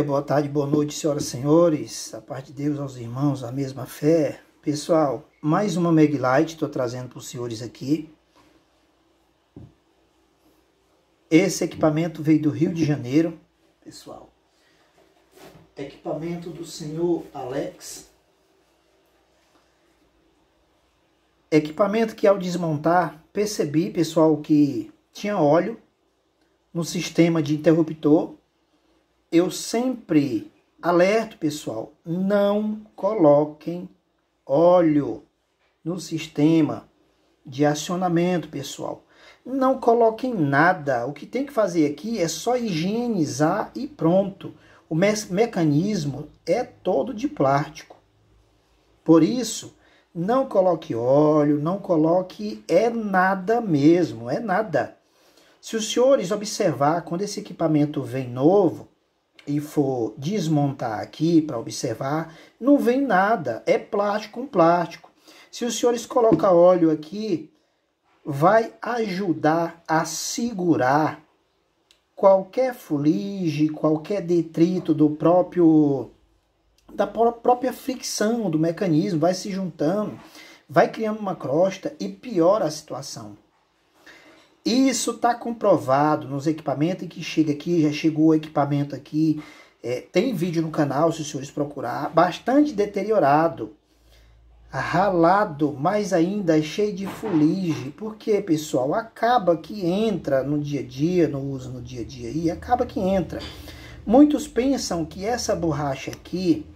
dia, boa tarde, boa noite, senhoras e senhores. A paz de Deus aos irmãos, a mesma fé. Pessoal, mais uma Meg Light estou trazendo para os senhores aqui. Esse equipamento veio do Rio de Janeiro, pessoal. Equipamento do senhor Alex. Equipamento que ao desmontar, percebi, pessoal, que tinha óleo no sistema de interruptor eu sempre alerto, pessoal, não coloquem óleo no sistema de acionamento, pessoal. Não coloquem nada. O que tem que fazer aqui é só higienizar e pronto. O me mecanismo é todo de plástico. Por isso, não coloque óleo, não coloque é nada mesmo, é nada. Se os senhores observar quando esse equipamento vem novo, e for desmontar aqui para observar, não vem nada, é plástico com plástico. Se os senhores colocar óleo aqui, vai ajudar a segurar qualquer fuligem, qualquer detrito do próprio da própria fricção do mecanismo, vai se juntando, vai criando uma crosta e piora a situação. Isso está comprovado nos equipamentos que chega aqui, já chegou o equipamento aqui, é, tem vídeo no canal, se os senhores procurar, bastante deteriorado, ralado, mas ainda é cheio de fuligem, porque pessoal, acaba que entra no dia a dia, no uso no dia a dia e acaba que entra. Muitos pensam que essa borracha aqui,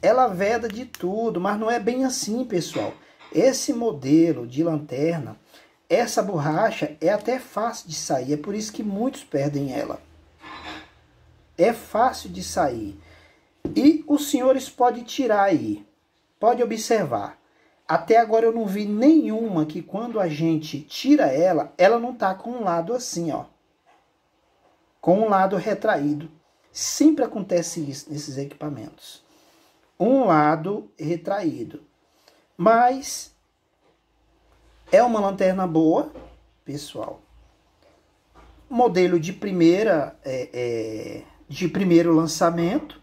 ela veda de tudo, mas não é bem assim, pessoal. Esse modelo de lanterna, essa borracha é até fácil de sair, é por isso que muitos perdem ela. É fácil de sair. E os senhores podem tirar aí, pode observar. Até agora eu não vi nenhuma que quando a gente tira ela, ela não tá com um lado assim, ó. Com um lado retraído. Sempre acontece isso nesses equipamentos. Um lado retraído. Mas é uma lanterna boa, pessoal. Modelo de primeira, é, é, de primeiro lançamento.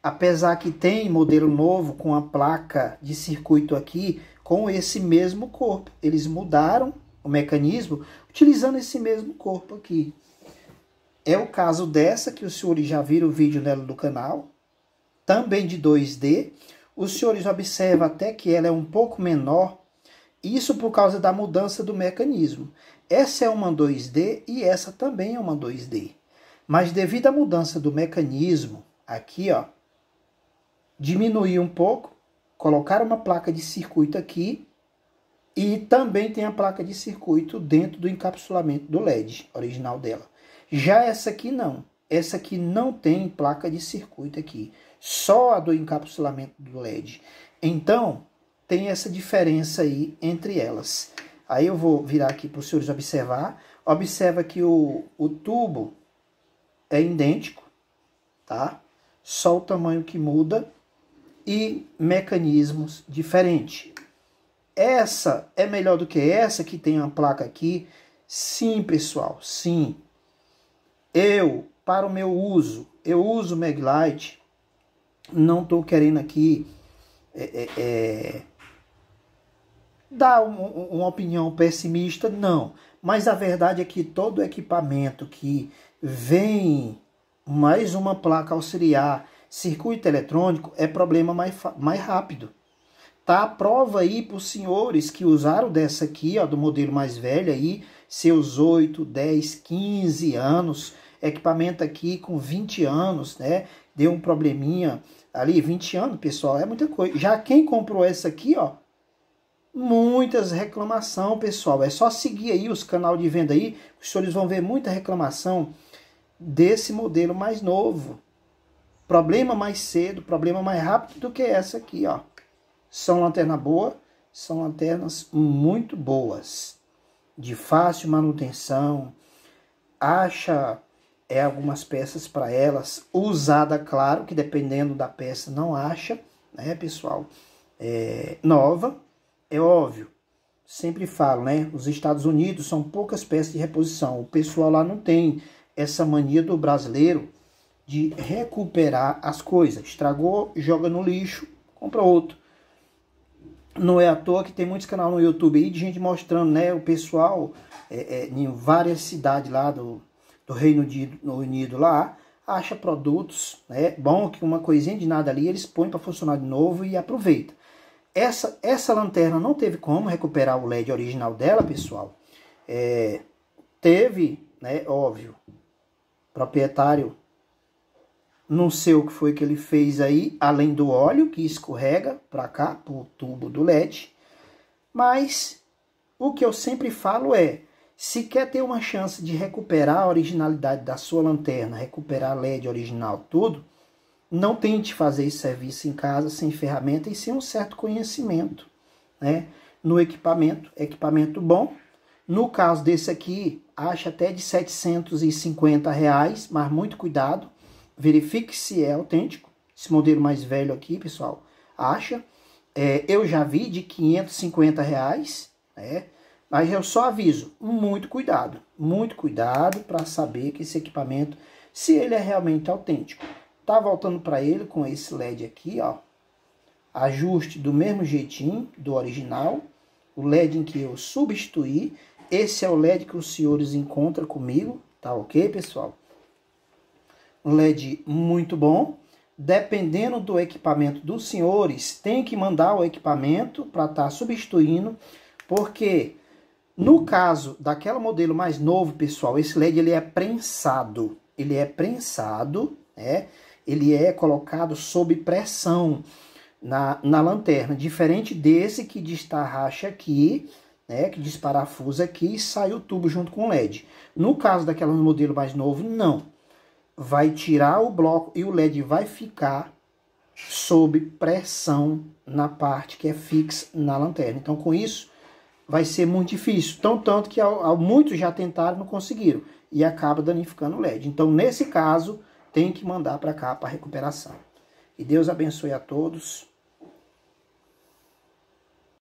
Apesar que tem modelo novo com a placa de circuito aqui, com esse mesmo corpo. Eles mudaram o mecanismo utilizando esse mesmo corpo aqui. É o caso dessa que os senhores já viram o vídeo dela do canal, também de 2D. Os senhores observam até que ela é um pouco menor isso por causa da mudança do mecanismo. Essa é uma 2D e essa também é uma 2D. Mas devido à mudança do mecanismo, aqui ó, diminuir um pouco, colocar uma placa de circuito aqui e também tem a placa de circuito dentro do encapsulamento do LED original dela. Já essa aqui não. Essa aqui não tem placa de circuito aqui, só a do encapsulamento do LED. Então, tem essa diferença aí entre elas. Aí eu vou virar aqui para os senhores observar. Observa que o, o tubo é idêntico, tá? Só o tamanho que muda e mecanismos diferentes. Essa é melhor do que essa que tem uma placa aqui? Sim, pessoal, sim. Eu, para o meu uso, eu uso Maglite, não estou querendo aqui é, é, é Dá um, uma opinião pessimista? Não. Mas a verdade é que todo equipamento que vem mais uma placa auxiliar, circuito eletrônico, é problema mais, mais rápido. Tá a prova aí para os senhores que usaram dessa aqui, ó, do modelo mais velho aí, seus 8, 10, 15 anos, equipamento aqui com 20 anos, né? Deu um probleminha ali, 20 anos, pessoal, é muita coisa. Já quem comprou essa aqui, ó, muitas reclamação, pessoal. É só seguir aí os canal de venda aí, os senhores vão ver muita reclamação desse modelo mais novo. Problema mais cedo, problema mais rápido do que essa aqui, ó. São lanterna boa, são lanternas muito boas, de fácil manutenção. Acha é algumas peças para elas usada, claro, que dependendo da peça não acha, né, pessoal? É, nova, é óbvio, sempre falo, né? Os Estados Unidos são poucas peças de reposição. O pessoal lá não tem essa mania do brasileiro de recuperar as coisas. Estragou, joga no lixo, compra outro. Não é à toa que tem muitos canais no YouTube aí de gente mostrando, né? O pessoal é, é, em várias cidades lá do, do Reino Unido lá acha produtos, né? Bom que uma coisinha de nada ali eles põem para funcionar de novo e aproveita. Essa, essa lanterna não teve como recuperar o LED original dela, pessoal. É, teve, né, óbvio, proprietário não sei o que foi que ele fez aí, além do óleo que escorrega para cá, para o tubo do LED. Mas o que eu sempre falo é, se quer ter uma chance de recuperar a originalidade da sua lanterna, recuperar LED original, tudo, não tente fazer esse serviço em casa sem ferramenta e sem um certo conhecimento, né? No equipamento, equipamento bom. No caso desse aqui, acha até de 750 reais, mas muito cuidado. Verifique se é autêntico. Esse modelo mais velho aqui, pessoal, acha. É, eu já vi de 550 reais, né? Mas eu só aviso, muito cuidado, muito cuidado para saber que esse equipamento, se ele é realmente autêntico. Tá voltando para ele com esse LED aqui, ó. Ajuste do mesmo jeitinho do original. O LED em que eu substituí. Esse é o LED que os senhores encontram comigo, tá ok, pessoal? Um LED muito bom. Dependendo do equipamento dos senhores, tem que mandar o equipamento para estar tá substituindo, porque no caso daquela modelo mais novo, pessoal, esse LED ele é prensado. Ele é prensado, né? ele é colocado sob pressão na, na lanterna, diferente desse que destarracha aqui, né, que desparafusa aqui e sai o tubo junto com o LED. No caso daquela modelo mais novo, não. Vai tirar o bloco e o LED vai ficar sob pressão na parte que é fixa na lanterna. Então, com isso, vai ser muito difícil. Tão tanto que ao, ao, muitos já tentaram não conseguiram. E acaba danificando o LED. Então, nesse caso, tem que mandar para cá para recuperação. Que Deus abençoe a todos